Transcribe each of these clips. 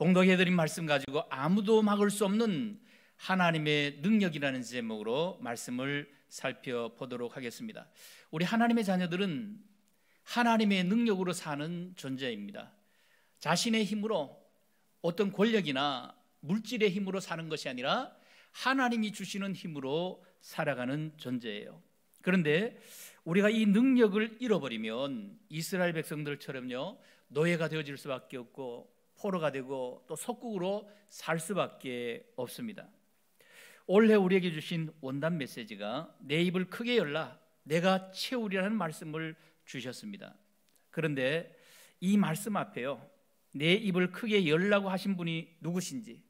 봉독해 드린 말씀 가지고 아무도 막을 수 없는 하나님의 능력이라는 제목으로 말씀을 살펴보도록 하겠습니다. 우리 하나님의 자녀들은 하나님의 능력으로 사는 존재입니다. 자신의 힘으로 어떤 권력이나 물질의 힘으로 사는 것이 아니라 하나님이 주시는 힘으로 살아가는 존재예요. 그런데 우리가 이 능력을 잃어버리면 이스라엘 백성들처럼요 노예가 되어질 수밖에 없고 포로가 되고 또 속국으로 살 수밖에 없습니다. 올해 우리에게 주신 원단 메시지가 내 입을 크게 열라 내가 채우리라는 말씀을 주셨습니다. 그런데 이 말씀 앞에요. 내 입을 크게 열라고 하신 분이 누구신지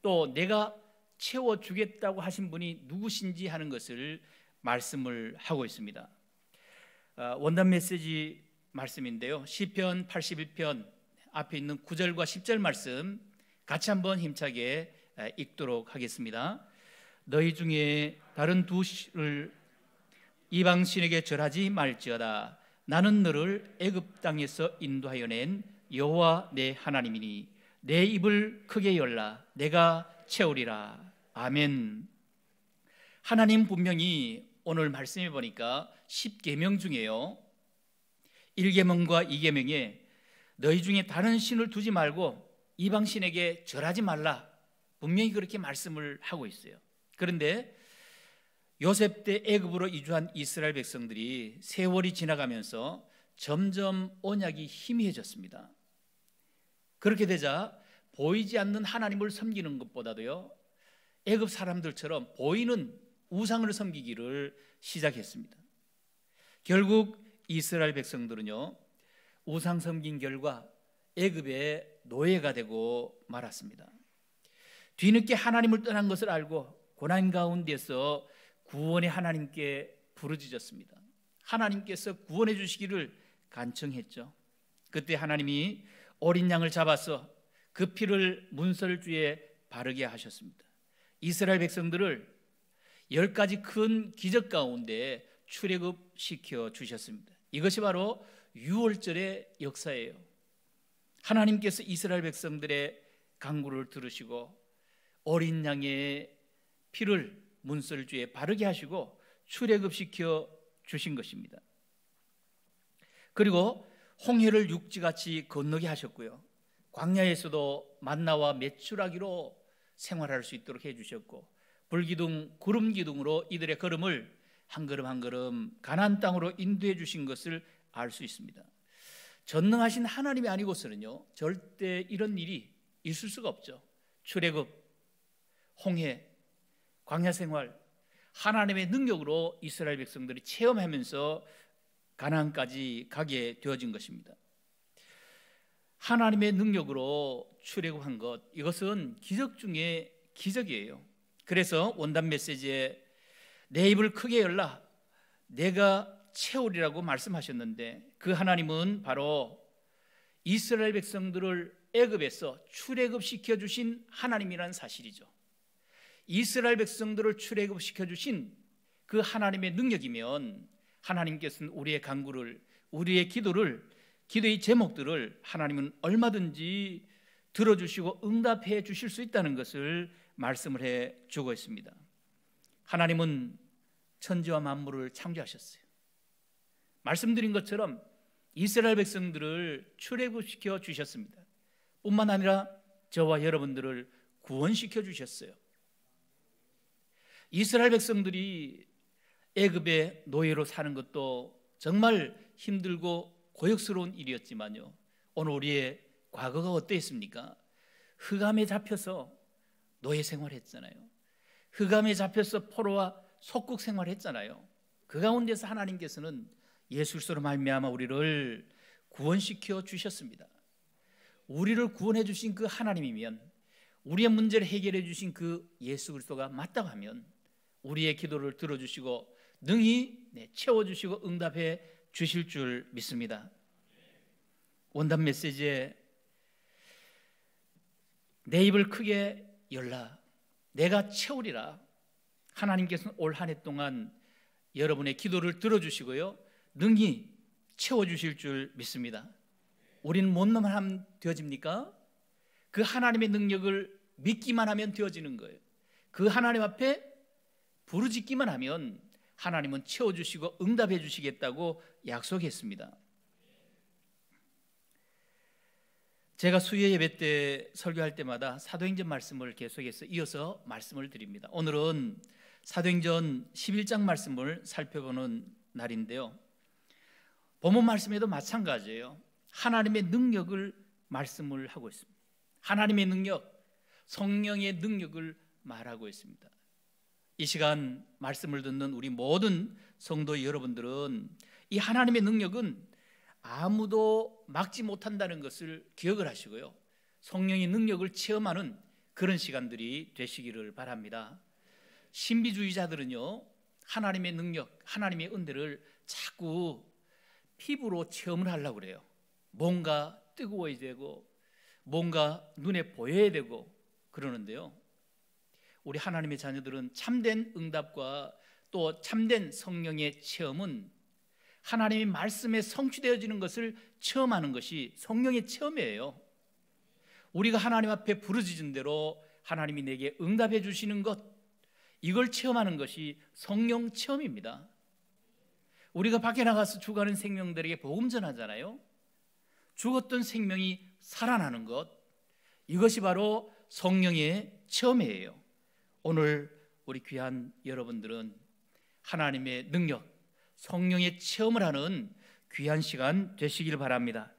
또 내가 채워 주겠다고 하신 분이 누구신지 하는 것을 말씀을 하고 있습니다. 아, 원단 메시지 말씀인데요. 시편 81편 앞에 있는 9절과 10절 말씀 같이 한번 힘차게 읽도록 하겠습니다. 너희 중에 다른 두를 이방 신에게 절하지 말지어다. 나는 너를 애굽 땅에서 인도하여 낸 여호와 내 하나님이니 내 입을 크게 열라 내가 채우리라. 아멘. 하나님 분명히 오늘 말씀해 보니까 10계명 중에요. 1계명과 2계명에 너희 중에 다른 신을 두지 말고 이방 신에게 절하지 말라. 분명히 그렇게 말씀을 하고 있어요. 그런데 요셉 때 애굽으로 이주한 이스라엘 백성들이 세월이 지나가면서 점점 언약이 희미해졌습니다. 그렇게 되자 보이지 않는 하나님을 섬기는 것보다도요. 애굽 사람들처럼 보이는 우상을 섬기기를 시작했습니다. 결국 이스라엘 백성들은요. 우상 섬긴 결과 애굽의 노예가 되고 말았습니다. 뒤늦게 하나님을 떠난 것을 알고 고난 가운데서 구원의 하나님께 부르짖었습니다. 하나님께서 구원해 주시기를 간청했죠. 그때 하나님이 어린 양을 잡아서 그 피를 문설주에 바르게 하셨습니다. 이스라엘 백성들을 열 가지 큰 기적 가운데 출애굽 시켜 주셨습니다. 이것이 바로 유월절의 역사예요. 하나님께서 이스라엘 백성들의 강구를 들으시고 어린 양의 피를 문설주에 바르게 하시고 출애굽시켜 주신 것입니다. 그리고 홍해를 육지같이 건너게 하셨고요. 광야에서도 만나와 메추라기로 생활할 수 있도록 해 주셨고 불기둥 구름 기둥으로 이들의 걸음을 한 걸음 한 걸음 가나 땅으로 인도해 주신 것을 알수 있습니다. 전능하신 하나님이 아니고서는요, 절대 이런 일이 있을 수가 없죠. 출애굽, 홍해, 광야 생활, 하나님의 능력으로 이스라엘 백성들이 체험하면서 가나안까지 가게 되어진 것입니다. 하나님의 능력으로 출애굽한 것 이것은 기적 중에 기적이에요. 그래서 원단 메시지에 내 입을 크게 열라 내가 채우리라고 말씀하셨는데 그 하나님은 바로 이스라엘 백성들을 애굽에서 출애굽시켜 주신 하나님이라는 사실이죠. 이스라엘 백성들을 출애굽시켜 주신 그 하나님의 능력이면 하나님께서는 우리의 간구를 우리의 기도를 기도의 제목들을 하나님은 얼마든지 들어주시고 응답해 주실 수 있다는 것을 말씀을 해 주고 있습니다. 하나님은 천지와 만물을 창조하셨어요. 말씀드린 것처럼 이스라엘 백성들을 출애굽시켜 주셨습니다. 뿐만 아니라 저와 여러분들을 구원시켜 주셨어요. 이스라엘 백성들이 애굽의 노예로 사는 것도 정말 힘들고 고역스러운 일이었지만요. 오늘 우리의 과거가 어떠했습니까? 흑암에 잡혀서 노예 생활했잖아요. 흑암에 잡혀서 포로와 속국 생활했잖아요. 그 가운데서 하나님께서는 예수로 말미암아 우리를 구원시켜 주셨습니다. 우리를 구원해 주신 그 하나님이면 우리의 문제를 해결해 주신 그 예수 그리스도가 맞다고 하면 우리의 기도를 들어주시고 능히 네, 채워주시고 응답해 주실 줄 믿습니다. 원단 메시지에 내 입을 크게 열라 내가 채우리라 하나님께서는 올한 해 동안 여러분의 기도를 들어주시고요 능히 채워주실 줄 믿습니다. 우리는 뭔만 하면 되어집니까? 그 하나님의 능력을 믿기만 하면 되어지는 거예요. 그 하나님 앞에 부르짖기만 하면 하나님은 채워주시고 응답해 주시겠다고 약속했습니다. 제가 수요 예배 때 설교할 때마다 사도행전 말씀을 계속해서 이어서 말씀을 드립니다. 오늘은 사도행전 11장 말씀을 살펴보는 날인데요. 본문 말씀에도 마찬가지예요. 하나님의 능력을 말씀을 하고 있습니다. 하나님의 능력, 성령의 능력을 말하고 있습니다. 이 시간 말씀을 듣는 우리 모든 성도 여러분들은 이 하나님의 능력은 아무도 막지 못한다는 것을 기억을 하시고요. 성령의 능력을 체험하는 그런 시간들이 되시기를 바랍니다. 신비주의자들은요, 하나님의 능력, 하나님의 은혜를 자꾸 피부로 체험을 하려고 그래요. 뭔가 뜨거워야 되고 뭔가 눈에 보여야 되고 그러는데요. 우리 하나님의 자녀들은 참된 응답과 또 참된 성령의 체험은 하나님의 말씀에 성취되어지는 것을 체험하는 것이 성령의 체험이에요. 우리가 하나님 앞에 부르짖은 대로 하나님이 내게 응답해 주시는 것 이걸 체험하는 것이 성령 체험입니다. 우리가 밖에 나가서 죽어가는 생명들에게 복음 전하잖아요. 죽었던 생명이 살아나는 것 이것이 바로 성령의 처음이에요 오늘 우리 귀한 여러분들은 하나님의 능력, 성령의 체험을 하는 귀한 시간 되시길 바랍니다.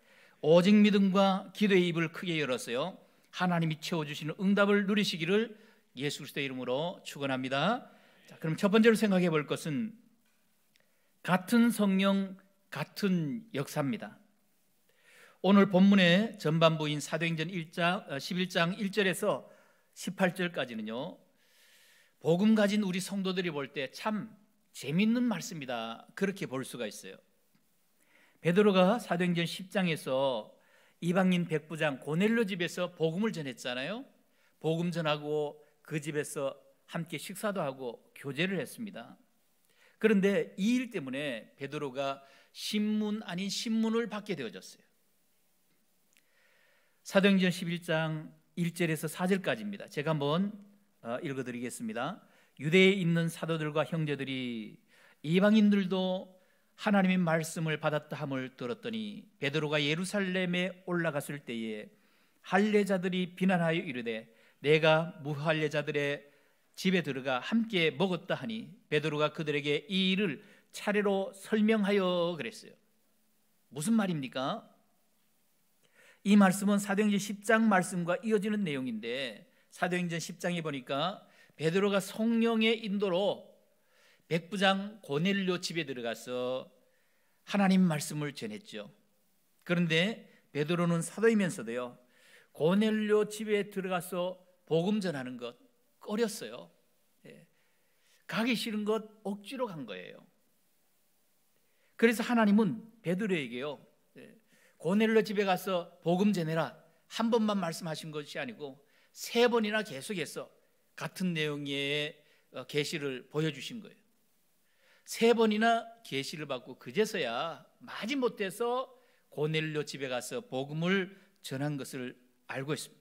오직 믿음과 기도의 입을 크게 열었어요. 하나님이 채워 주시는 응답을 누리시기를 예수 그리스도의 이름으로 축원합니다. 자, 그럼 첫 번째로 생각해 볼 것은 같은 성령 같은 역사입니다. 오늘 본문의 전반부인 사도행전 1장 어, 11장 1절에서 18절까지는요. 복음 가진 우리 성도들이 볼 때 참 재밌는 말씀이다. 그렇게 볼 수가 있어요. 베드로가 사도행전 10장에서 이방인 백부장 고넬로 집에서 복음을 전했잖아요. 복음 전하고 그 집에서 함께 식사도 하고 교제를 했습니다. 그런데 이 일 때문에 베드로가 신문 아닌 신문을 받게 되어졌어요. 사도행전 11장 1절에서 4절까지입니다. 제가 한번 어, 읽어 드리겠습니다. 유대에 있는 사도들과 형제들이 이방인들도 하나님의 말씀을 받았다 함을 들었더니 베드로가 예루살렘에 올라갔을 때에 할례자들이 비난하여 이르되 내가 무할례자들의 집에 들어가 함께 먹었다 하니 베드로가 그들에게 이 일을 차례로 설명하여 그랬어요. 무슨 말입니까? 이 말씀은 사도행전 10장 말씀과 이어지는 내용인데 사도행전 10장에 보니까 베드로가 성령의 인도로 백부장 고넬료 집에 들어가서 하나님 말씀을 전했죠. 그런데 베드로는 사도이면서도요. 고넬료 집에 들어가서 복음 전하는 것 어렸어요. 예. 가기 싫은 것 억지로 간 거예요. 그래서 하나님은 베드로에게요. 예. 고넬로 집에 가서 복음 전해라 한 번만 말씀하신 것이 아니고 세 번이나 계속해서 같은 내용의 어, 계시를 보여주신 거예요. 세 번이나 계시를 받고 그제서야 마지 못해서 고넬료 집에 가서 복음을 전한 것을 알고 있습니다.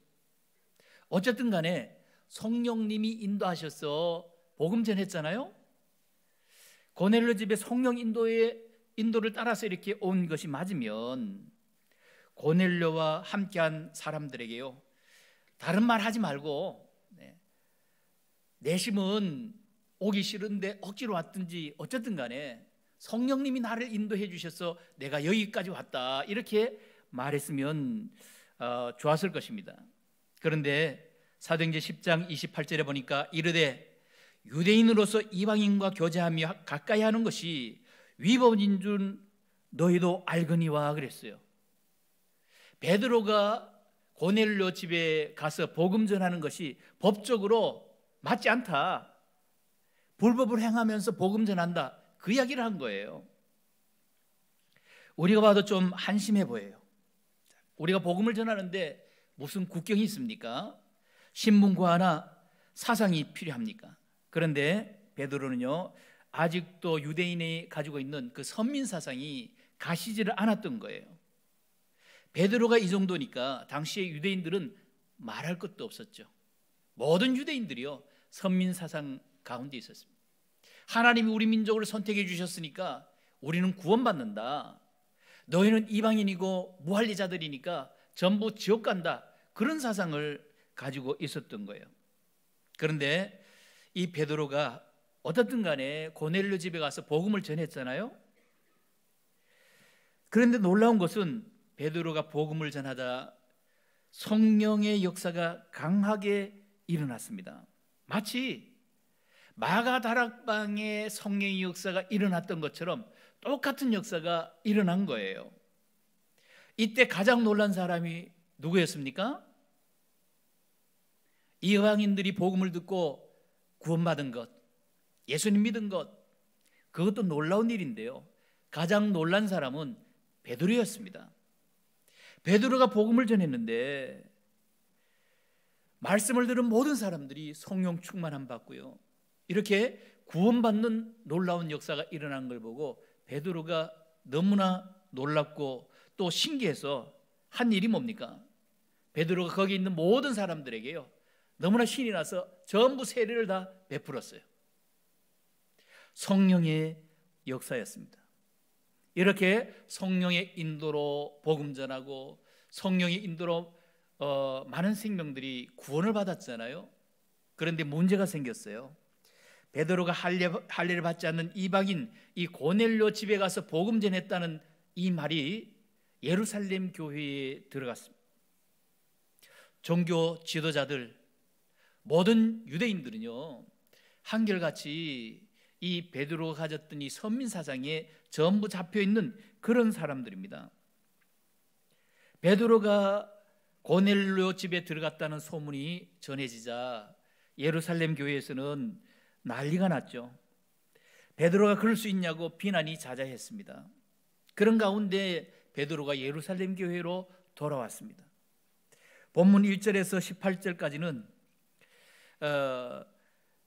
어쨌든 간에 성령님이 인도하셔서 복음 전했잖아요. 고넬로 집에 성령 인도의 인도를 따라서 이렇게 온 것이 맞으면 고넬료와 함께한 사람들에게요. 다른 말 하지 말고 네. 내심은 오기 싫은데 억지로 왔든지 어쨌든 간에 성령님이 나를 인도해 주셔서 내가 여기까지 왔다 이렇게 말했으면 어, 좋았을 것입니다. 그런데 사도행전 10장 28절에 보니까 이르되 유대인으로서 이방인과 교제하며 가까이 하는 것이 위법인 줄 너희도 알거니와 그랬어요. 베드로가 고넬료 집에 가서 복음 전하는 것이 법적으로 맞지 않다. 불법을 행하면서 복음 전한다. 그 이야기를 한 거예요. 우리가 봐도 좀 한심해 보여요. 우리가 복음을 전하는데 무슨 국경이 있습니까? 신문과 하나 사상이 필요합니까? 그런데 베드로는요 아직도 유대인이 가지고 있는 그 선민 사상이 가시지를 않았던 거예요. 베드로가 이 정도니까 당시의 유대인들은 말할 것도 없었죠. 모든 유대인들이요 선민 사상 가운데 있었습니다. 하나님이 우리 민족을 선택해 주셨으니까 우리는 구원받는다. 너희는 이방인이고 무할리자들이니까 전부 지옥 간다. 그런 사상을 가지고 있었던 거예요. 그런데 이 베드로가 어떻든 간에 고넬료 집에 가서 복음을 전했잖아요. 그런데 놀라운 것은 베드로가 복음을 전하다 성령의 역사가 강하게 일어났습니다. 마치 마가 다락방의 성령의 역사가 일어났던 것처럼 똑같은 역사가 일어난 거예요. 이때 가장 놀란 사람이 누구였습니까? 이여왕인들이 복음을 듣고 구원받은 것, 예수님 믿은 것, 그것도 놀라운 일인데요. 가장 놀란 사람은 베드로였습니다. 베드로가 복음을 전했는데 말씀을 들은 모든 사람들이 성령 충만함 받고요. 이렇게 구원받는 놀라운 역사가 일어난 걸 보고 베드로가 너무나 놀랍고 또 신기해서 한 일이 뭡니까? 베드로가 거기 있는 모든 사람들에게요. 너무나 신이 나서 전부 세례를 다 베풀었어요. 성령의 역사였습니다. 이렇게 성령의 인도로 복음 전하고 성령의 인도로 어, 많은 생명들이 구원을 받았잖아요. 그런데 문제가 생겼어요. 베드로가 할례, 할례를 받지 않는 이방인 이 고넬료 집에 가서 복음 전했다는 이 말이 예루살렘 교회에 들어갔습니다. 종교 지도자들 모든 유대인들은요 한결같이 이 베드로가 가졌던 이 선민 사상에 전부 잡혀 있는 그런 사람들입니다. 베드로가 고넬료 집에 들어갔다는 소문이 전해지자 예루살렘 교회에서는 난리가 났죠. 베드로가 그럴 수 있냐고 비난이 자자했습니다. 그런 가운데 베드로가 예루살렘 교회로 돌아왔습니다. 본문 1절에서 18절까지는 어,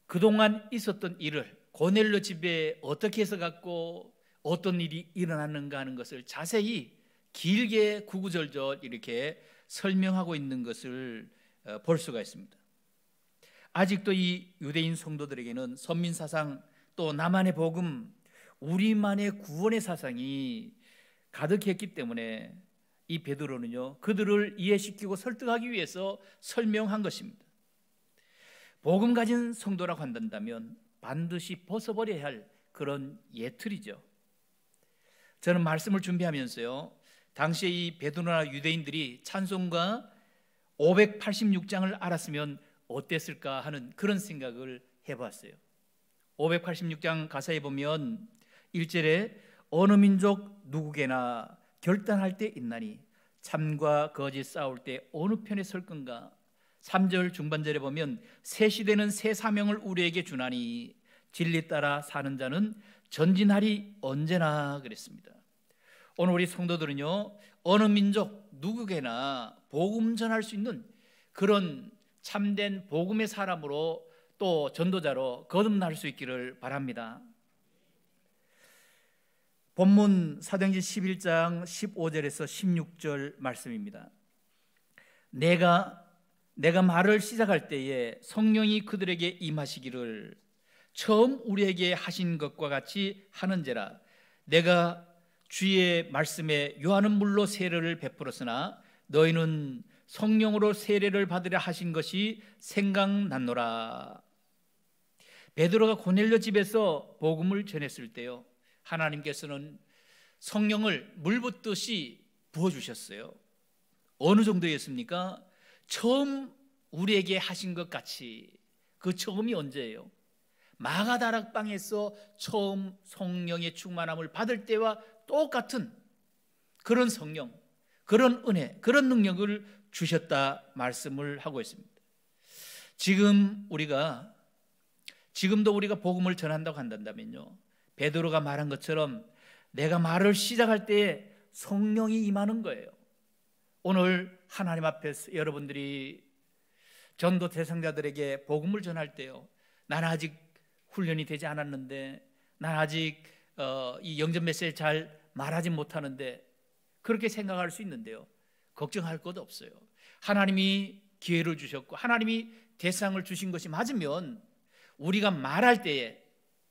그동안 있었던 일을 고넬로 집에 어떻게 해서 갔고 어떤 일이 일어났는가 하는 것을 자세히 길게 구구절절 이렇게 설명하고 있는 것을 어, 볼 수가 있습니다. 아직도 이 유대인 성도들에게는 선민 사상 또 나만의 복음 우리만의 구원의 사상이 가득했기 때문에 이 베드로는요 그들을 이해시키고 설득하기 위해서 설명한 것입니다. 복음 가진 성도라고 한다면 반드시 벗어버려야 할 그런 예틀이죠. 저는 말씀을 준비하면서요. 당시이 베드로나 유대인들이 찬송가 586장을 알았으면 어땠을까 하는 그런 생각을 해봤어요. 586장 가사에 보면 1절에 어느 민족 누구게나 결단할 때 있나니 참과 거짓 싸울 때 어느 편에 설 건가 3절 중반절에 보면 셋이 되는세 사명을 우리에게 주나니 진리 따라 사는 자는 전진하리 언제나 그랬습니다. 오늘 우리 성도들은요 어느 민족 누구에나 복음 전할 수 있는 그런 참된 복음의 사람으로 또 전도자로 거듭날 수 있기를 바랍니다. 본문 사도행전 11장 15절에서 16절 말씀입니다. 내가 내가 말을 시작할 때에 성령이 그들에게 임하시기를 처음 우리에게 하신 것과 같이 하는제라 내가 주의 말씀에 요한은 물로 세례를 베풀었으나 너희는 성령으로 세례를 받으려 하신 것이 생각났노라 베드로가 고넬료 집에서 복음을 전했을 때요 하나님께서는 성령을 물 붓듯이 부어주셨어요 어느 정도였습니까? 처음 우리에게 하신 것 같이 그 처음이 언제예요? 마가다락방에서 처음 성령의 충만함을 받을 때와 똑같은 그런 성령, 그런 은혜, 그런 능력을 주셨다 말씀을 하고 있습니다. 지금 우리가 지금도 우리가 복음을 전한다고 한다면요. 베드로가 말한 것처럼 내가 말을 시작할 때에 성령이 임하는 거예요. 오늘 하나님 앞에서 여러분들이 전도 대상자들에게 복음을 전할 때요. 난 아직 훈련이 되지 않았는데, 난 아직 어, 이 영접 메시지 잘 말하지 못하는데 그렇게 생각할 수 있는데요. 걱정할 것도 없어요. 하나님이 기회를 주셨고 하나님이 대상을 주신 것이 맞으면 우리가 말할 때에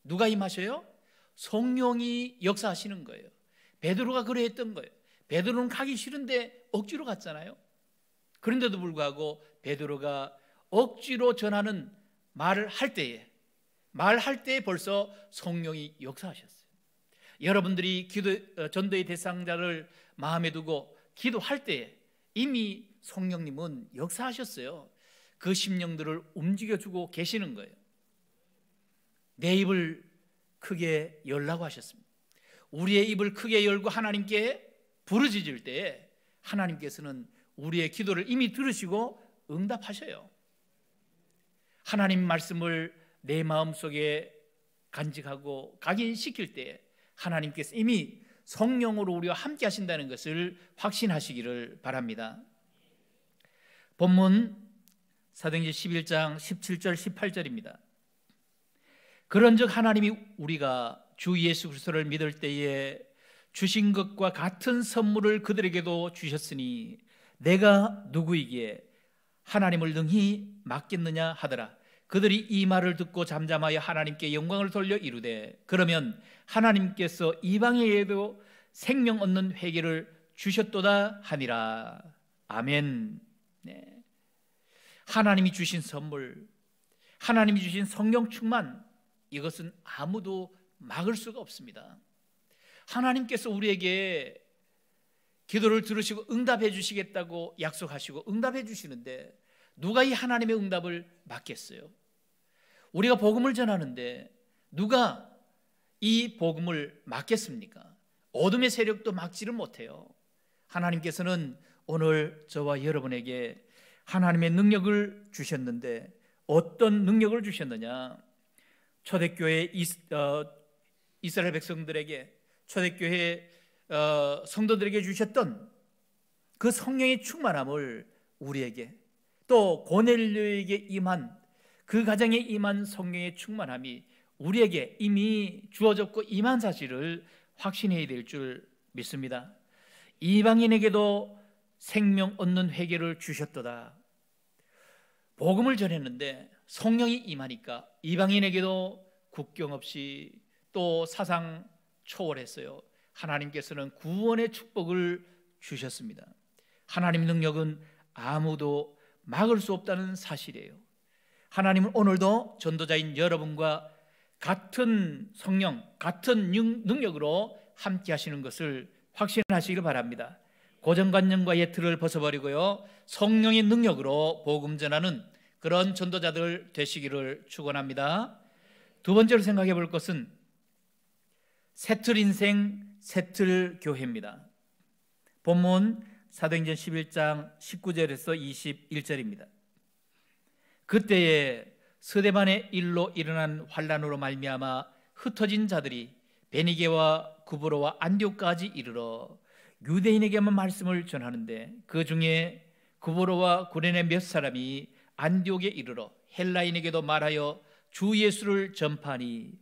누가 임하셔요? 성령이 역사하시는 거예요. 베드로가 그러 했던 거예요. 베드로는 가기 싫은데 억지로 갔잖아요. 그런데도 불구하고 베드로가 억지로 전하는 말을 할 때에 말할 때에 벌써 성령이 역사하셨어요. 여러분들이 기도 어, 전도의 대상자를 마음에 두고 기도할 때에 이미 성령님은 역사하셨어요. 그 심령들을 움직여주고 계시는 거예요. 내 입을 크게 열라고 하셨습니다. 우리의 입을 크게 열고 하나님께 부르짖을 때 하나님께서는 우리의 기도를 이미 들으시고 응답하셔요. 하나님 말씀을 내 마음속에 간직하고 각인시킬 때 하나님께서 이미 성령으로 우리와 함께 하신다는 것을 확신하시기를 바랍니다. 본문 사도행전 11장 17절 18절입니다. 그런즉 하나님이 우리가 주 예수 그리스도를 믿을 때에 주신 것과 같은 선물을 그들에게도 주셨으니 내가 누구이기에 하나님을 능히 맡겠느냐 하더라. 그들이 이 말을 듣고 잠잠하여 하나님께 영광을 돌려 이르되 그러면 하나님께서 이방에게도 생명 얻는 회개를 주셨도다 하니라. 아멘. 네. 하나님이 주신 선물, 하나님이 주신 성령 충만 이것은 아무도 막을 수가 없습니다. 하나님께서 우리에게 기도를 들으시고 응답해 주시겠다고 약속하시고 응답해 주시는데 누가 이 하나님의 응답을 맡겠어요 우리가 복음을 전하는데 누가 이 복음을 막겠습니까? 어둠의 세력도 막지를 못해요. 하나님께서는 오늘 저와 여러분에게 하나님의 능력을 주셨는데 어떤 능력을 주셨느냐? 초대교회 어, 이스라엘 백성들에게 초대교회 어, 성도들에게 주셨던 그 성령의 충만함을 우리에게 또 고넬료에게 임한 그 가정에 임한 성령의 충만함이 우리에게 이미 주어졌고 임한 사실을 확신해야 될 줄 믿습니다. 이방인에게도 생명 얻는 회개를 주셨도다. 복음을 전했는데 성령이 임하니까 이방인에게도 국경 없이 또 사상 초월했어요. 하나님께서는 구원의 축복을 주셨습니다. 하나님 능력은 아무도 막을 수 없다는 사실이에요. 하나님은 오늘도 전도자인 여러분과 같은 성령, 같은 능력으로 함께 하시는 것을 확신하시길 바랍니다. 고정관념과예 틀을 벗어버리고요. 성령의 능력으로 복음 전하는 그런 전도자들 되시기를 축원합니다. 두 번째로 생각해 볼 것은 세틀 인생 세틀 교회입니다. 본문 사도행전 11장 19절에서 21절입니다. 그때에 스데반의 일로 일어난 환란으로 말미암아 흩어진 자들이 베니게와 구브로와 안디오까지 이르러 유대인에게만 말씀을 전하는데 그 중에 구브로와 구레네 몇 사람이 안디옥에 이르러 헬라인에게도 말하여 주 예수를 전파하니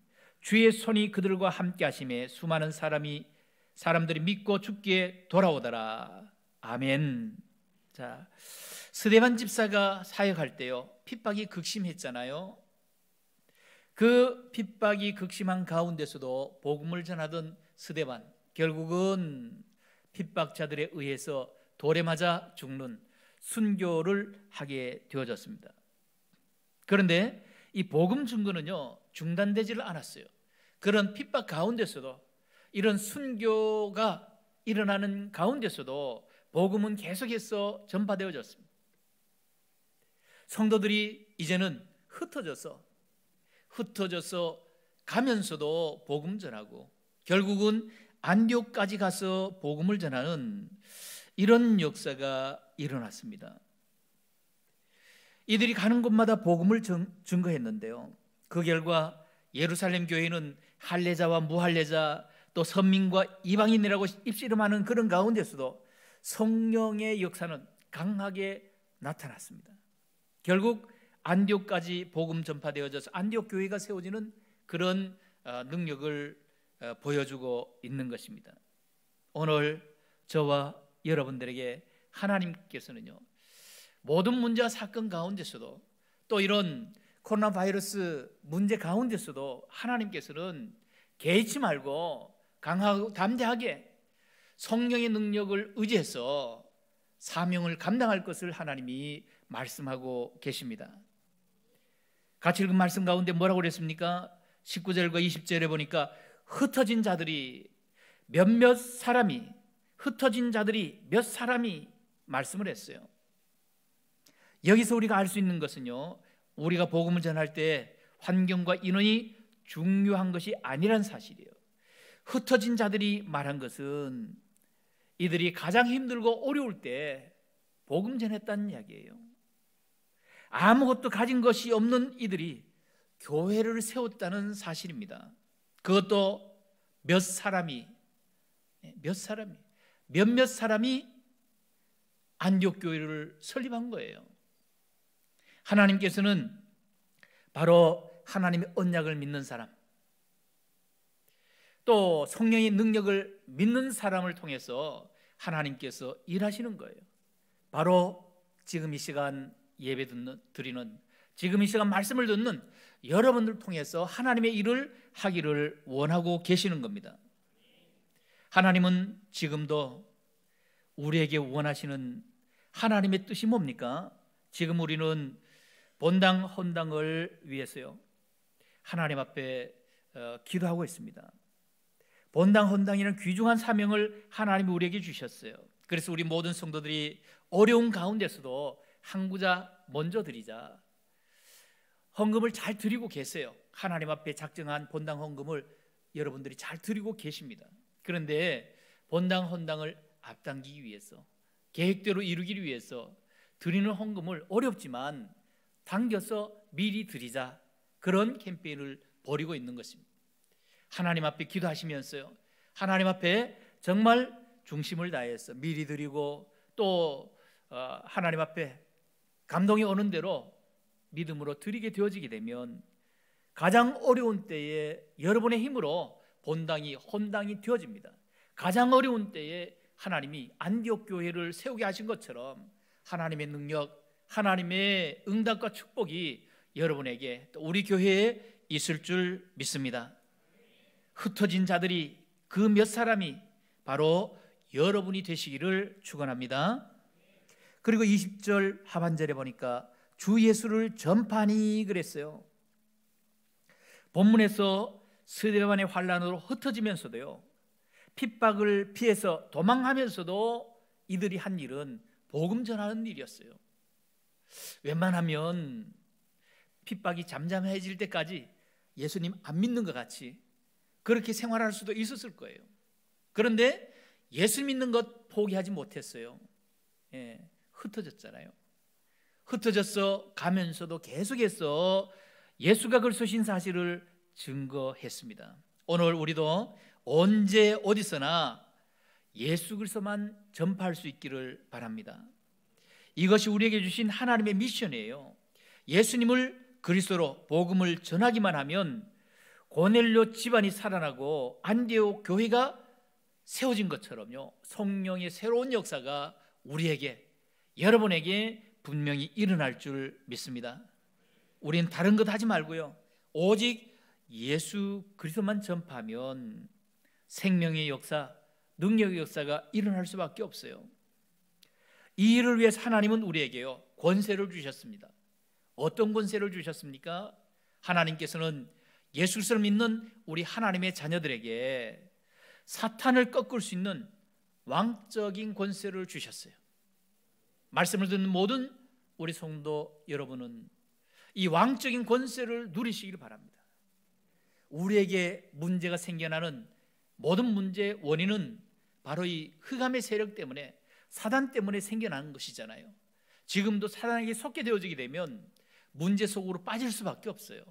주의 손이 그들과 함께 하심에 수많은 사람이 사람들이 믿고 죽기에 돌아오더라. 아멘. 자, 스데반 집사가 사역할 때요. 핍박이 극심했잖아요. 그 핍박이 극심한 가운데서도 복음을 전하던 스데반 결국은 핍박자들에 의해서 돌에 맞아 죽는 순교를 하게 되어졌습니다. 그런데 이 복음 증거는요 중단되지를 않았어요. 그런 핍박 가운데서도 이런 순교가 일어나는 가운데서도 복음은 계속해서 전파되어졌습니다. 성도들이 이제는 흩어져서 흩어져서 가면서도 복음 전하고 결국은 안디옥까지 가서 복음을 전하는 이런 역사가 일어났습니다. 이들이 가는 곳마다 복음을 증거했는데요. 그 결과 예루살렘 교회는 할례자와 무할례자 또 선민과 이방인이라고 입씨름하는 그런 가운데서도 성령의 역사는 강하게 나타났습니다. 결국 안디옥까지 복음 전파되어져서 안디옥 교회가 세워지는 그런 어, 능력을 어, 보여주고 있는 것입니다. 오늘 저와 여러분들에게 하나님께서는요 모든 문제와 사건 가운데서도 또 이런 코로나 바이러스 문제 가운데서도 하나님께서는 개의치 말고 강하고 담대하게 성령의 능력을 의지해서 사명을 감당할 것을 하나님이 말씀하고 계십니다. 같이 읽은 말씀 가운데 뭐라고 그랬습니까? 19절과 20절에 보니까 흩어진 자들이 몇몇 사람이 흩어진 자들이 몇 사람이 말씀을 했어요. 여기서 우리가 알 수 있는 것은요. 우리가 복음을 전할 때 환경과 인원이 중요한 것이 아니란 사실이에요. 흩어진 자들이 말한 것은 이들이 가장 힘들고 어려울 때 복음 전했다는 이야기예요. 아무것도 가진 것이 없는 이들이 교회를 세웠다는 사실입니다. 그것도 몇 사람이 예, 몇 사람이 몇몇 사람이 안디옥 교회를 설립한 거예요. 하나님께서는 바로 하나님의 언약을 믿는 사람 또 성령의 능력을 믿는 사람을 통해서 하나님께서 일하시는 거예요. 바로 지금 이 시간 예배 듣는, 드리는 지금 이 시간 말씀을 듣는 여러분들 통해서 하나님의 일을 하기를 원하고 계시는 겁니다. 하나님은 지금도 우리에게 원하시는 하나님의 뜻이 뭡니까? 지금 우리는 본당 헌당을 위해서요. 하나님 앞에 어, 기도하고 있습니다. 본당 헌당이라는 귀중한 사명을 하나님이 우리에게 주셨어요. 그래서 우리 모든 성도들이 어려운 가운데서도 항구자 먼저 드리자. 헌금을 잘 드리고 계세요. 하나님 앞에 작정한 본당 헌금을 여러분들이 잘 드리고 계십니다. 그런데 본당 헌당을 앞당기기 위해서 계획대로 이루기 위해서 드리는 헌금을 어렵지만 당겨서 미리 드리자 그런 캠페인을 벌이고 있는 것입니다. 하나님 앞에 기도하시면서요. 하나님 앞에 정말 중심을 다해서 미리 드리고 또 어, 하나님 앞에 감동이 오는 대로 믿음으로 드리게 되어지게 되면 가장 어려운 때에 여러분의 힘으로 본당이 혼당이 되어집니다. 가장 어려운 때에 하나님이 안디옥 교회를 세우게 하신 것처럼 하나님의 능력, 하나님의 응답과 축복이 여러분에게 또 우리 교회에 있을 줄 믿습니다. 흩어진 자들이 그 몇 사람이 바로 여러분이 되시기를 축원합니다. 그리고 20절 하반절에 보니까 주 예수를 전파니 그랬어요. 본문에서 스데반의 환란으로 흩어지면서도요. 핍박을 피해서 도망하면서도 이들이 한 일은 복음 전하는 일이었어요. 웬만하면 핍박이 잠잠해질 때까지 예수님 안 믿는 것 같이 그렇게 생활할 수도 있었을 거예요. 그런데 예수 믿는 것 포기하지 못했어요. 예, 흩어졌잖아요. 흩어져서 가면서도 계속해서 예수가 글쏘신 사실을 증거했습니다. 오늘 우리도 언제 어디서나 예수 글서만 전파할 수 있기를 바랍니다. 이것이 우리에게 주신 하나님의 미션이에요. 예수님을 그리스도로 복음을 전하기만 하면 고넬료 집안이 살아나고 안디오 교회가 세워진 것처럼요. 성령의 새로운 역사가 우리에게 여러분에게 분명히 일어날 줄 믿습니다. 우린 다른 것 하지 말고요. 오직 예수 그리스도만 전파하면 생명의 역사, 능력의 역사가 일어날 수밖에 없어요. 이 일을 위해 하나님은 우리에게요 권세를 주셨습니다. 어떤 권세를 주셨습니까? 하나님께서는 예수를 믿는 우리 하나님의 자녀들에게 사탄을 꺾을 수 있는 왕적인 권세를 주셨어요. 말씀을 듣는 모든 우리 성도 여러분은 이 왕적인 권세를 누리시길 바랍니다. 우리에게 문제가 생겨나는 모든 문제의 원인은 바로 이 흑암의 세력 때문에 사단 때문에 생겨나는 것이잖아요. 지금도 사단에게 속게 되어지게 되면 문제 속으로 빠질 수밖에 없어요.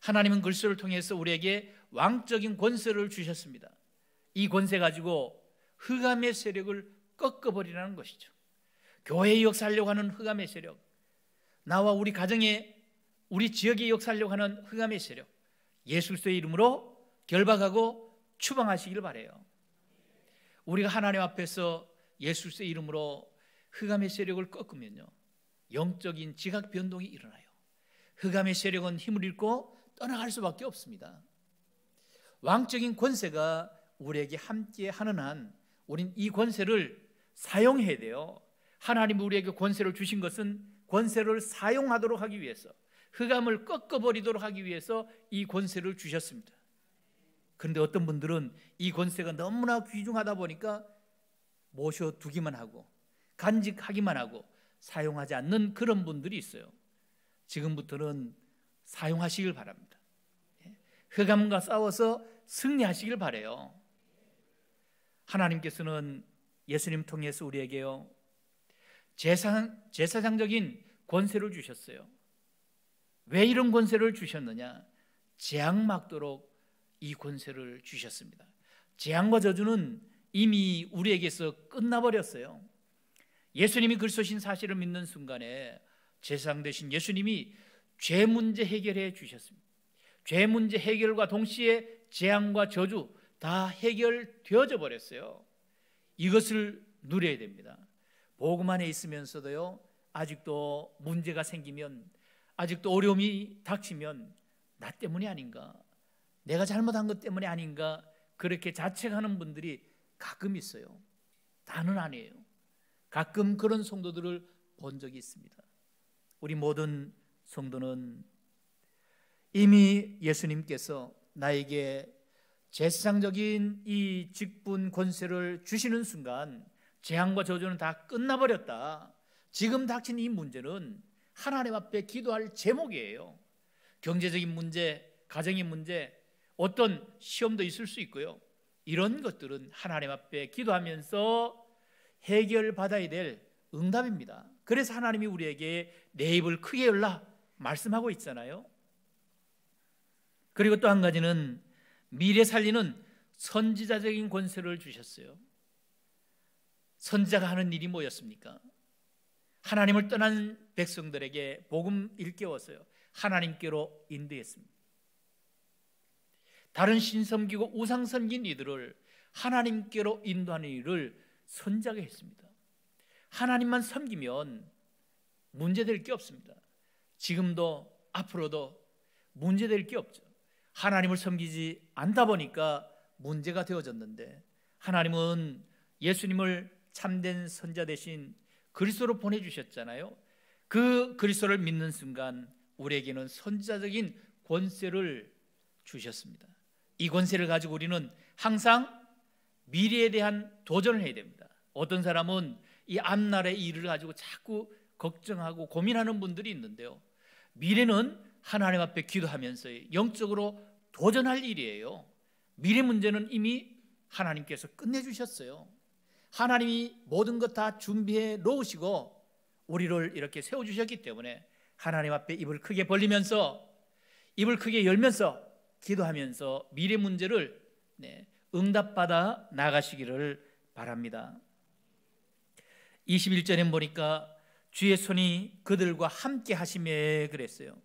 하나님은 글쎄를 통해서 우리에게 왕적인 권세를 주셨습니다. 이 권세 가지고 흑암의 세력을 꺾어버리라는 것이죠. 교회의 역사하려고 하는 흑암의 세력, 나와 우리 가정에 우리 지역에 역사하려고 하는 흑암의 세력, 예수 그리스도의 이름으로 결박하고 추방하시길 바래요. 우리가 하나님 앞에서 예수의 이름으로 흑암의 세력을 꺾으면요. 영적인 지각 변동이 일어나요. 흑암의 세력은 힘을 잃고 떠나갈 수밖에 없습니다. 왕적인 권세가 우리에게 함께 하는 한 우린 이 권세를 사용해야 돼요. 하나님 우리에게 권세를 주신 것은 권세를 사용하도록 하기 위해서 흑암을 꺾어버리도록 하기 위해서 이 권세를 주셨습니다. 그런데 어떤 분들은 이 권세가 너무나 귀중하다 보니까 모셔두기만 하고 간직하기만 하고 사용하지 않는 그런 분들이 있어요. 지금부터는 사용하시길 바랍니다. 예. 흑암과 싸워서 승리하시길 바래요. 하나님께서는 예수님 통해서 우리에게요 제사상 제사장적인 권세를 주셨어요. 왜 이런 권세를 주셨느냐? 재앙 막도록 이 권세를 주셨습니다. 재앙과 저주는 이미 우리에게서 끝나버렸어요. 예수님이 그리스도신 사실을 믿는 순간에 제사장 대신 예수님이 죄 문제 해결해 주셨습니다. 죄 문제 해결과 동시에 재앙과 저주 다 해결되어져 버렸어요. 이것을 누려야 됩니다. 복음 안에 있으면서도요. 아직도 문제가 생기면 아직도 어려움이 닥치면 나 때문이 아닌가? 내가 잘못한 것 때문에 아닌가? 그렇게 자책하는 분들이 가끔 있어요. 다는 아니에요. 가끔 그런 성도들을 본 적이 있습니다. 우리 모든 성도는 이미 예수님께서 나에게 제사상적인 이 직분 권세를 주시는 순간 재앙과 저주는 다 끝나버렸다. 지금 닥친 이 문제는 하나님 앞에 기도할 제목이에요. 경제적인 문제, 가정의 문제, 어떤 시험도 있을 수 있고요. 이런 것들은 하나님 앞에 기도하면서 해결받아야 될 응답입니다. 그래서 하나님이 우리에게 내 입을 크게 열라 말씀하고 있잖아요. 그리고 또 한 가지는 미래 살리는 선지자적인 권세를 주셨어요. 선지자가 하는 일이 뭐였습니까? 하나님을 떠난 백성들에게 복음 일깨웠어요. 하나님께로 인도했습니다. 다른 신 섬기고 우상 섬긴 이들을 하나님께로 인도하는 일을 선자가 했습니다. 하나님만 섬기면 문제될 게 없습니다. 지금도 앞으로도 문제될 게 없죠. 하나님을 섬기지 않다 보니까 문제가 되어졌는데 하나님은 예수님을 참된 선자 대신 그리스도로 보내 주셨잖아요. 그 그리스도를 믿는 순간 우리에게는 선자적인 권세를 주셨습니다. 이 권세를 가지고 우리는 항상 미래에 대한 도전을 해야 됩니다. 어떤 사람은 이 앞날의 일을 가지고 자꾸 걱정하고 고민하는 분들이 있는데요. 미래는 하나님 앞에 기도하면서 영적으로 도전할 일이에요. 미래 문제는 이미 하나님께서 끝내주셨어요. 하나님이 모든 것 다 준비해 놓으시고 우리를 이렇게 세워주셨기 때문에 하나님 앞에 입을 크게 벌리면서 입을 크게 열면서 기도하면서 미래 문제를 네, 응답받아 나가시기를 바랍니다. 21절에 보니까 주의 손이 그들과 함께 하심에 그랬어요.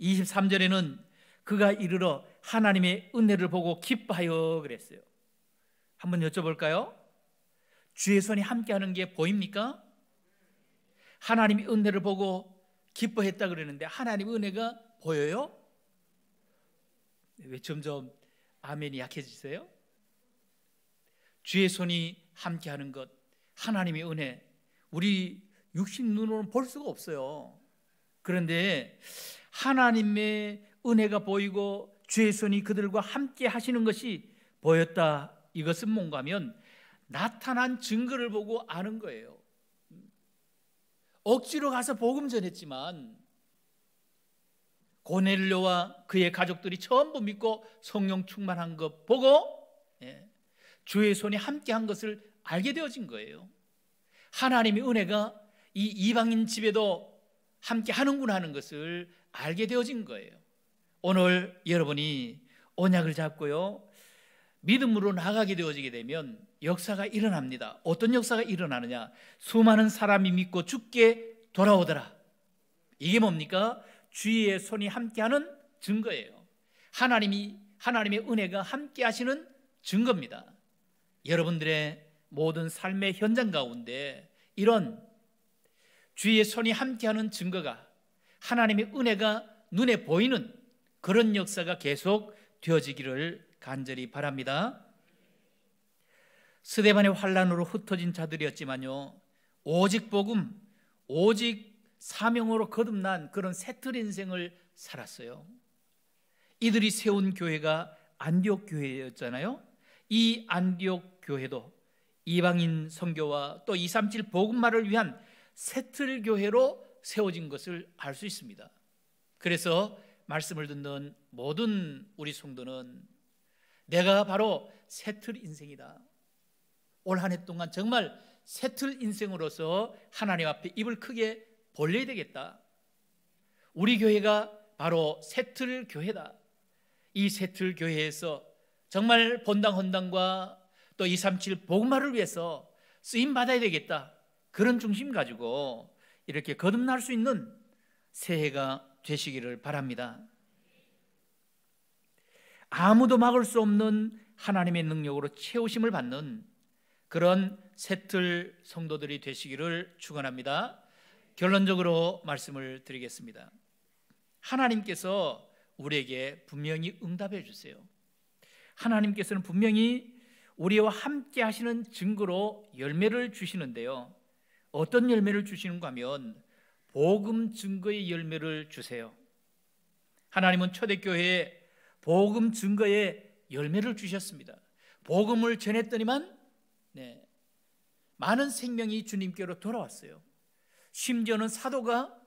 23절에는 그가 이르러 하나님의 은혜를 보고 기뻐하여 그랬어요. 한번 여쭤볼까요? 주의 손이 함께 하는 게 보입니까? 하나님의 은혜를 보고 기뻐했다 그러는데 하나님의 은혜가 보여요? 왜 점점 아멘이 약해지세요? 주의 손이 함께하는 것, 하나님의 은혜, 우리 육신 눈으로는 볼 수가 없어요. 그런데 하나님의 은혜가 보이고 주의 손이 그들과 함께 하시는 것이 보였다. 이것은 뭔가 면 나타난 증거를 보고 아는 거예요. 음. 억지로 가서 복음 전했지만 고넬료와 그의 가족들이 전부 믿고 성령 충만한 것 보고 예, 주의 손이 함께한 것을 알게 되어진 거예요. 하나님의 은혜가 이 이방인 집에도 함께 하는구나 하는 것을 알게 되어진 거예요. 오늘 여러분이 언약을 잡고요. 믿음으로 나가게 되어지게 되면 역사가 일어납니다. 어떤 역사가 일어나느냐? 수많은 사람이 믿고 죽게 돌아오더라. 이게 뭡니까? 주의 손이 함께하는 증거예요. 하나님이 하나님의 은혜가 함께하시는 증거입니다. 여러분들의 모든 삶의 현장 가운데 이런 주의 손이 함께하는 증거가 하나님의 은혜가 눈에 보이는 그런 역사가 계속 되어지기를 간절히 바랍니다. 스데반의 환란으로 흩어진 자들이었지만요. 오직 복음, 오직 사명으로 거듭난 그런 새틀 인생을 살았어요. 이들이 세운 교회가 안디옥 교회였잖아요. 이 안디옥 교회도 이방인 선교와 또237 복음말을 위한 새틀 교회로 세워진 것을 알 수 있습니다. 그래서 말씀을 듣는 모든 우리 성도는 내가 바로 새틀 인생이다. 올 한 해 동안 정말 새틀 인생으로서 하나님 앞에 입을 크게 벌려야 되겠다. 우리 교회가 바로 새틀 교회다. 이 새틀 교회에서 정말 본당 헌당과 또237복음를 위해서 쓰임 받아야 되겠다. 그런 중심 가지고 이렇게 거듭날 수 있는 새해가 되시기를 바랍니다. 아무도 막을 수 없는 하나님의 능력으로 채우심을 받는 그런 새틀 성도들이 되시기를 축원합니다. 결론적으로 말씀을 드리겠습니다. 하나님께서 우리에게 분명히 응답해 주세요. 하나님께서는 분명히 우리와 함께 하시는 증거로 열매를 주시는데요. 어떤 열매를 주시는가 하면 복음 증거의 열매를 주세요. 하나님은 초대교회에 복음 증거의 열매를 주셨습니다. 복음을 전했더니만 네, 많은 생명이 주님께로 돌아왔어요. 심지어는 사도가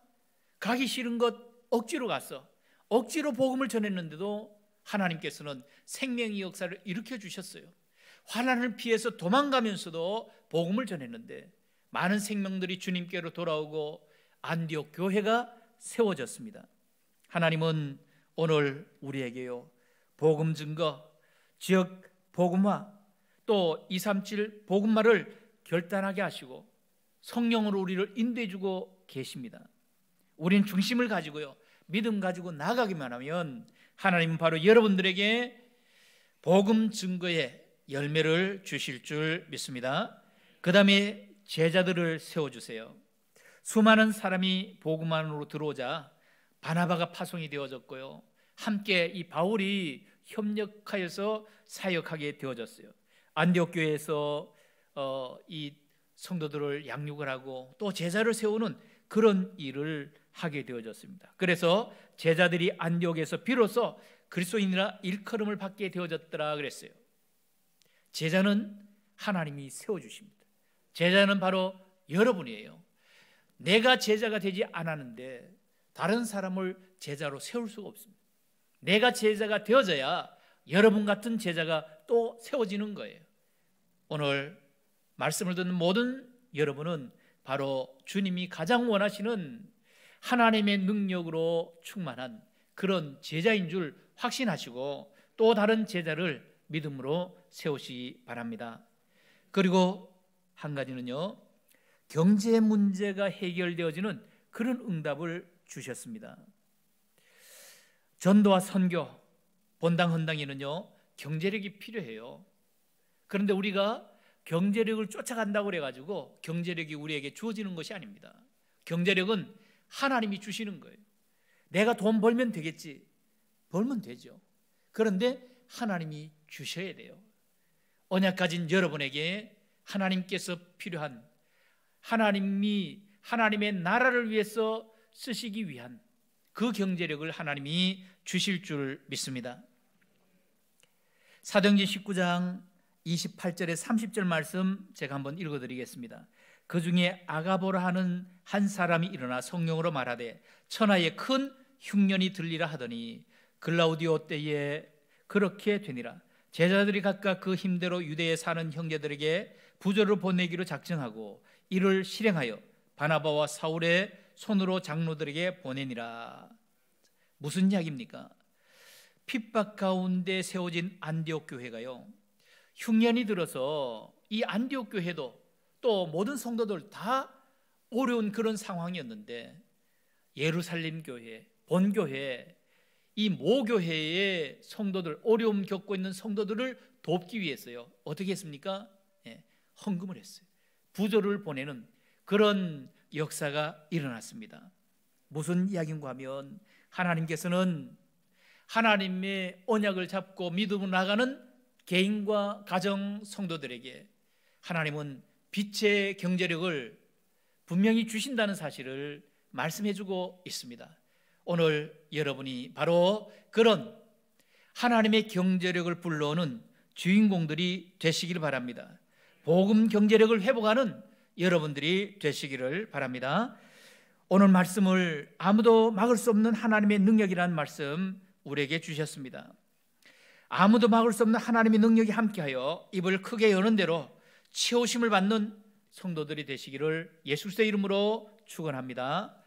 가기 싫은 것 억지로 갔어. 억지로 복음을 전했는데도 하나님께서는 생명의 역사를 일으켜 주셨어요. 환란을 피해서 도망가면서도 복음을 전했는데 많은 생명들이 주님께로 돌아오고 안디옥 교회가 세워졌습니다. 하나님은 오늘 우리에게요. 복음 증거, 즉 복음화 또237 복음화를 결단하게 하시고 성령으로 우리를 인도해주고 계십니다. 우린 중심을 가지고요. 믿음 가지고 나가기만 하면 하나님 바로 여러분들에게 복음 증거의 열매를 주실 줄 믿습니다. 그 다음에 제자들을 세워주세요. 수많은 사람이 복음 안으로 들어오자 바나바가 파송이 되어졌고요. 함께 이 바울이 협력하여서 사역하게 되어졌어요. 안디옥 교회에서 어, 이 성도들을 양육을 하고 또 제자를 세우는 그런 일을 하게 되어졌습니다. 그래서 제자들이 안디옥에서 비로소 그리스도인이라 일컬음을 받게 되어졌더라 그랬어요. 제자는 하나님이 세워 주십니다. 제자는 바로 여러분이에요. 내가 제자가 되지 않았는데 다른 사람을 제자로 세울 수가 없습니다. 내가 제자가 되어져야 여러분 같은 제자가 또 세워지는 거예요. 오늘 말씀을 듣는 모든 여러분은 바로 주님이 가장 원하시는 하나님의 능력으로 충만한 그런 제자인 줄 확신하시고 또 다른 제자를 믿음으로 세우시 기 바랍니다. 그리고 한 가지는요. 경제 문제가 해결되어지는 그런 응답을 주셨습니다. 전도와 선교, 본당 헌당에는요. 경제력이 필요해요. 그런데 우리가 경제력을 쫓아간다고 그래가지고 경제력이 우리에게 주어지는 것이 아닙니다. 경제력은 하나님이 주시는 거예요. 내가 돈 벌면 되겠지. 벌면 되죠. 그런데 하나님이 주셔야 돼요. 언약 가진 여러분에게 하나님께서 필요한 하나님이 하나님의 나라를 위해서 쓰시기 위한 그 경제력을 하나님이 주실 줄 믿습니다. 사도행 19장 28절에 30절 말씀 제가 한번 읽어드리겠습니다. 그 중에 아가보라 하는 한 사람이 일어나 성령으로 말하되 천하에 큰 흉년이 들리라 하더니 글라우디오 때에 그렇게 되니라 제자들이 각각 그 힘대로 유대에 사는 형제들에게 부조를 보내기로 작정하고 이를 실행하여 바나바와 사울의 손으로 장로들에게 보내니라 무슨 이야기입니까? 핍박 가운데 세워진 안디옥 교회가요 흉년이 들어서 이 안디옥 교회도 또 모든 성도들 다 어려운 그런 상황이었는데 예루살렘 교회, 본교회, 이 모교회의 성도들 어려움 겪고 있는 성도들을 돕기 위해서요 어떻게 했습니까? 예, 헌금을 했어요. 부조를 보내는 그런 역사가 일어났습니다. 무슨 이야기인가 하면 하나님께서는 하나님의 언약을 잡고 믿음으로 나가는 개인과 가정 성도들에게 하나님은 빛의 경제력을 분명히 주신다는 사실을 말씀해 주고 있습니다. 오늘 여러분이 바로 그런 하나님의 경제력을 불러오는 주인공들이 되시길 바랍니다. 복음 경제력을 회복하는 여러분들이 되시기를 바랍니다. 오늘 말씀을 아무도 막을 수 없는 하나님의 능력이라는 말씀 우리에게 주셨습니다. 아무도 막을 수 없는 하나님의 능력이 함께하여 입을 크게 여는 대로 치호심을 받는 성도들이 되시기를 예수의 이름으로 축원합니다.